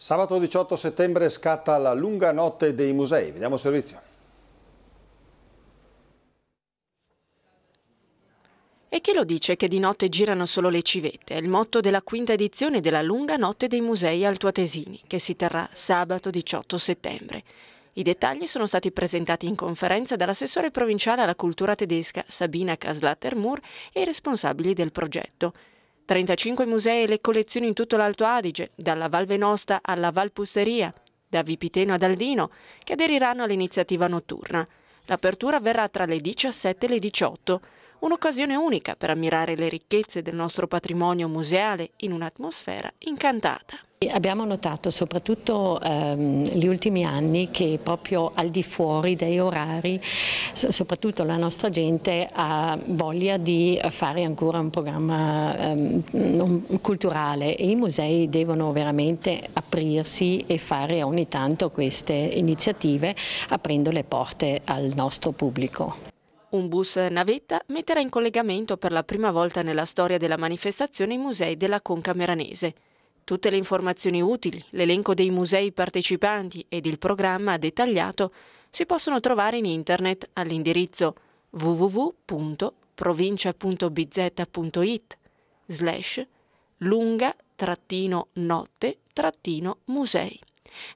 Sabato 18 settembre scatta la lunga notte dei musei. Vediamo il servizio. E chi lo dice che di notte girano solo le civette? È il motto della quinta edizione della lunga notte dei musei altoatesini, che si terrà sabato 18 settembre. I dettagli sono stati presentati in conferenza dall'assessore provinciale alla cultura tedesca Sabina Kaslatter-Mur e i responsabili del progetto. 35 musei e le collezioni in tutto l'Alto Adige, dalla Val Venosta alla Val Pusteria, da Vipiteno ad Aldino, che aderiranno all'iniziativa notturna. L'apertura avverrà tra le 17 e le 18 un'occasione unica per ammirare le ricchezze del nostro patrimonio museale in un'atmosfera incantata. Abbiamo notato soprattutto ehm, gli ultimi anni che proprio al di fuori dei orari, soprattutto la nostra gente ha voglia di fare ancora un programma ehm, culturale e i musei devono veramente aprirsi e fare ogni tanto queste iniziative aprendo le porte al nostro pubblico. Un bus navetta metterà in collegamento per la prima volta nella storia della manifestazione i musei della Conca Meranese. Tutte le informazioni utili, l'elenco dei musei partecipanti ed il programma dettagliato si possono trovare in internet all'indirizzo www.provincia.bz.it slash lunga-notte-musei.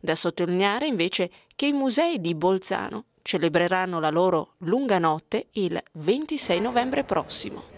Da sottolineare invece che i musei di Bolzano celebreranno la loro lunga notte il 26 novembre prossimo.